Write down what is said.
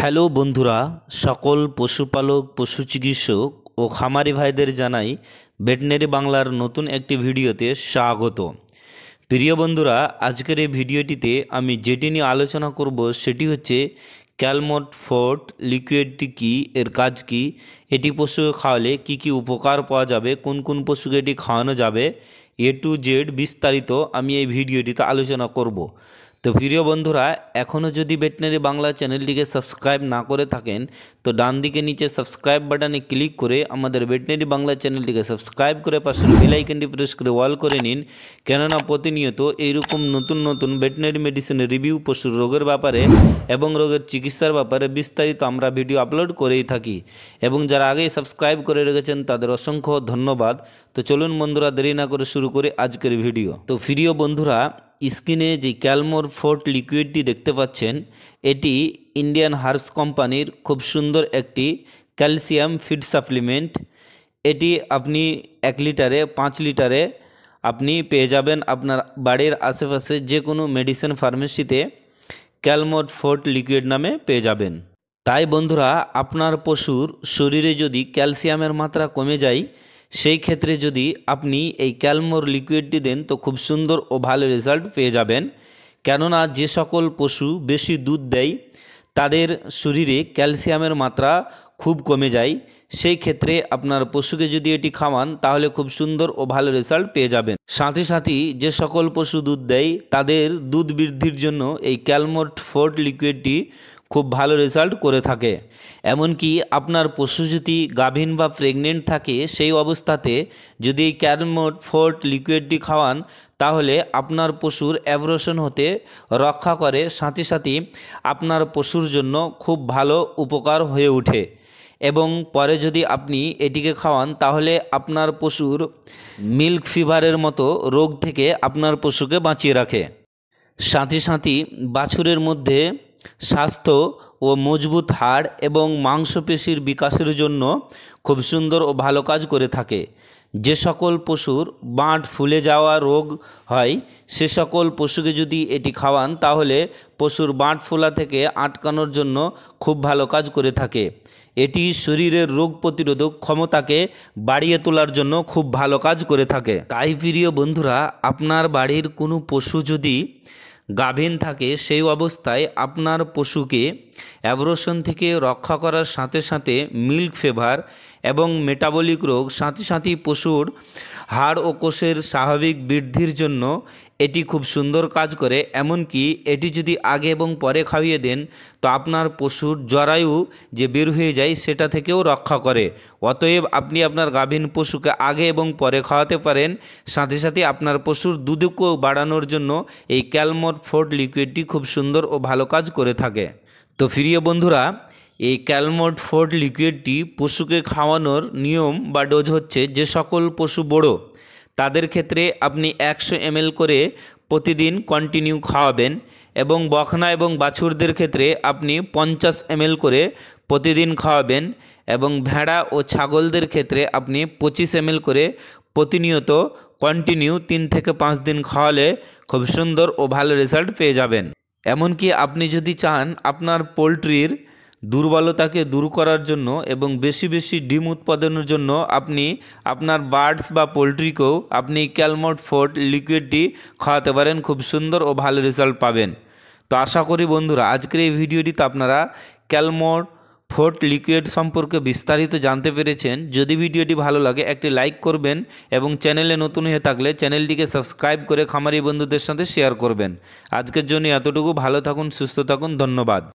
hello বন্ধুরা সকল পশুপালক পশু চিকিৎসক ও খামারি ভাইদের জানাই ভেটেনারি বাংলার নতুন একটি ভিডিওতে স্বাগত প্রিয় বন্ধুরা আজকের এই ভিডিওটিতে আমি যেটি নিয়ে আলোচনা করব সেটি হচ্ছে ক্যালমট ফোর্ট লিকুইডটি কী এর কাজ কি এটি পশুকে খাওয়ালে কি কি উপকার পাওয়া যাবে কোন কোন পশুকে এটি খাওয়ানো যাবে এ টু জেড বিস্তারিত আমি এই ভিডিওটিতে আলোচনা করব তো প্রিয় বন্ধুরা এখনও যদি ভেটেনারি বাংলা চ্যানেলটিকে সাবস্ক্রাইব না করে থাকেন তো ডান দিকে নিচে সাবস্ক্রাইব বাটনে ক্লিক করে আমাদের ভেটেনারি বাংলা চ্যানেলটিকে সাবস্ক্রাইব করে পাশের বেলাইকনটি প্রেস করে ওয়াল করে নিন কেননা প্রতিনিয়ত এইরকম নতুন নতুন ভেটেনারি মেডিসিনের রিভিউ পশুর রোগের ব্যাপারে এবং রোগের চিকিৎসার ব্যাপারে বিস্তারিত আমরা ভিডিও আপলোড করেই থাকি এবং যারা আগেই সাবস্ক্রাইব করে রেখেছেন তাদের অসংখ্য ধন্যবাদ তো চলুন বন্ধুরা দেরি না করে শুরু করে আজকের ভিডিও তো প্রিয় বন্ধুরা স্কিনে যে ক্যালমোর ফোর্ট লিকুইডটি দেখতে পাচ্ছেন এটি ইন্ডিয়ান হার্বস কোম্পানির খুব সুন্দর একটি ক্যালসিয়াম ফিড সাপ্লিমেন্ট এটি আপনি এক লিটারে পাঁচ লিটারে আপনি পেয়ে যাবেন আপনার বাড়ির আশেপাশে যে কোনো মেডিসিন ফার্মেসিতে ক্যালমোর ফোর্ট লিকুইড নামে পেয়ে যাবেন তাই বন্ধুরা আপনার পশুর শরীরে যদি ক্যালসিয়ামের মাত্রা কমে যায় সেই ক্ষেত্রে যদি আপনি এই ক্যালমোর লিকুইডটি দেন তো খুব সুন্দর ও ভালো রেজাল্ট পেয়ে যাবেন কেননা যে সকল পশু বেশি দুধ দেয় তাদের শরীরে ক্যালসিয়ামের মাত্রা খুব কমে যায় সেই ক্ষেত্রে আপনার পশুকে যদি এটি খাওয়ান তাহলে খুব সুন্দর ও ভালো রেজাল্ট পেয়ে যাবেন সাথে সাথে যে সকল পশু দুধ দেয় তাদের দুধ বৃদ্ধির জন্য এই ক্যালমোট ফোর্ট লিকুইডটি খুব ভালো রেজাল্ট করে থাকে এমনকি আপনার পশু যদি গাভীন বা প্রেগনেন্ট থাকে সেই অবস্থাতে যদি ক্যারমোট ফোর্ট লিকুইডটি খাওয়ান তাহলে আপনার পশুর অ্যাব্রোশন হতে রক্ষা করে সাথে সাথে আপনার পশুর জন্য খুব ভালো উপকার হয়ে ওঠে এবং পরে যদি আপনি এটিকে খাওয়ান তাহলে আপনার পশুর মিল্ক ফিভারের মতো রোগ থেকে আপনার পশুকে বাঁচিয়ে রাখে সাথে সাথে বাছুরের মধ্যে স্বাস্থ্য ও মজবুত হাড় এবং মাংসপেশির বিকাশের জন্য খুব সুন্দর ও ভালো কাজ করে থাকে যে সকল পশুর বাঁট ফুলে যাওয়া রোগ হয় সে সকল পশুকে যদি এটি খাওয়ান তাহলে পশুর বাঁট ফোলা থেকে আটকানোর জন্য খুব ভালো কাজ করে থাকে এটি শরীরের রোগ প্রতিরোধক ক্ষমতাকে বাড়িয়ে তোলার জন্য খুব ভালো কাজ করে থাকে তাই প্রিয় বন্ধুরা আপনার বাড়ির কোনো পশু যদি গাভিন থাকে সেই অবস্থায় আপনার পশুকে অ্যাব্রোশন থেকে রক্ষা করার সাথে সাথে মিল্ক ফেভার এবং মেটাবলিক রোগ সাথে সাথে পশুর হাড় ও কোষের স্বাভাবিক বৃদ্ধির জন্য এটি খুব সুন্দর কাজ করে এমনকি এটি যদি আগে এবং পরে খাইয়ে দেন তো আপনার পশুর জরায়ু যে বের হয়ে যায় সেটা থেকেও রক্ষা করে অতএব আপনি আপনার গাভীন পশুকে আগে এবং পরে খাওয়াতে পারেন সাথে সাথে আপনার পশুর দুধকেও বাড়ানোর জন্য এই ক্যালমোর ফোর্ড লিকুইডটি খুব সুন্দর ও ভালো কাজ করে থাকে তো ফিরিয়ে বন্ধুরা এই ক্যালমোট ফোর্ড লিকুইডটি পশুকে খাওয়ানোর নিয়ম বা ডোজ হচ্ছে যে সকল পশু বড় তাদের ক্ষেত্রে আপনি একশো এমএল করে প্রতিদিন কন্টিনিউ খাওয়াবেন এবং বখনা এবং বাছুরদের ক্ষেত্রে আপনি পঞ্চাশ এমএল করে প্রতিদিন খাওয়াবেন এবং ভেড়া ও ছাগলদের ক্ষেত্রে আপনি পঁচিশ এমএল করে প্রতিনিয়ত কন্টিনিউ তিন থেকে পাঁচ দিন খাওয়ালে খুব সুন্দর ও ভালো রেজাল্ট পেয়ে যাবেন এমনকি আপনি যদি চান আপনার পোলট্রির দুর্বলতাকে দূর করার জন্য এবং বেশি বেশি ডিম উৎপাদনের জন্য আপনি আপনার বার্ডস বা পোলট্রিকেও আপনি ক্যালমোট ফোর্ট লিকুইডটি খাওয়াতে পারেন খুব সুন্দর ও ভালো রেজাল্ট পাবেন তো আশা করি বন্ধুরা আজকের এই ভিডিওটিতে আপনারা ক্যালমোট ফোর্ট লিকুইড সম্পর্কে বিস্তারিত জানতে পেরেছেন যদি ভিডিওটি ভালো লাগে একটি লাইক করবেন এবং চ্যানেলে নতুন হয়ে থাকলে চ্যানেলটিকে সাবস্ক্রাইব করে খামারি বন্ধুদের সাথে শেয়ার করবেন আজকের জন্য এতটুকু ভালো থাকুন সুস্থ থাকুন ধন্যবাদ